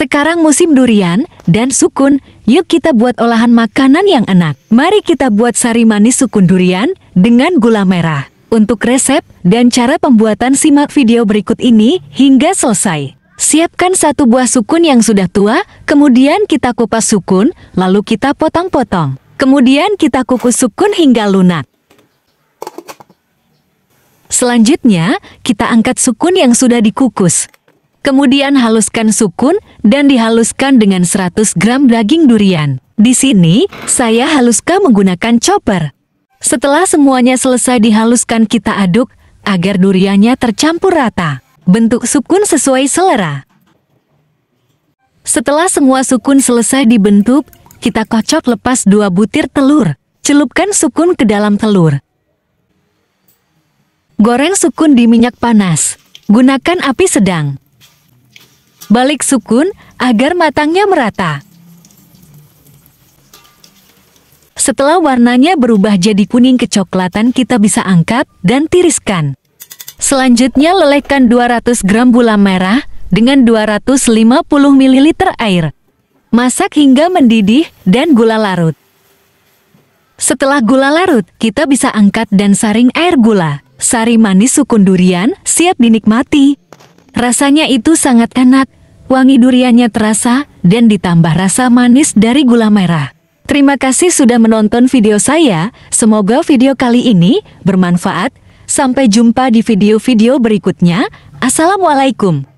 Sekarang musim durian dan sukun, yuk kita buat olahan makanan yang enak. Mari kita buat sari manis sukun durian dengan gula merah. Untuk resep dan cara pembuatan simak video berikut ini hingga selesai. Siapkan satu buah sukun yang sudah tua, kemudian kita kupas sukun, lalu kita potong-potong. Kemudian kita kukus sukun hingga lunak. Selanjutnya, kita angkat sukun yang sudah dikukus. Kemudian haluskan sukun dan dihaluskan dengan 100 gram daging durian. Di sini, saya haluskan menggunakan chopper. Setelah semuanya selesai dihaluskan kita aduk agar duriannya tercampur rata. Bentuk sukun sesuai selera. Setelah semua sukun selesai dibentuk, kita kocok lepas dua butir telur. Celupkan sukun ke dalam telur. Goreng sukun di minyak panas. Gunakan api sedang balik sukun agar matangnya merata. Setelah warnanya berubah jadi kuning kecoklatan, kita bisa angkat dan tiriskan. Selanjutnya lelehkan 200 gram gula merah dengan 250 ml air. Masak hingga mendidih dan gula larut. Setelah gula larut, kita bisa angkat dan saring air gula. Sari manis sukun durian siap dinikmati. Rasanya itu sangat enak Wangi duriannya terasa, dan ditambah rasa manis dari gula merah. Terima kasih sudah menonton video saya, semoga video kali ini bermanfaat. Sampai jumpa di video-video berikutnya. Assalamualaikum.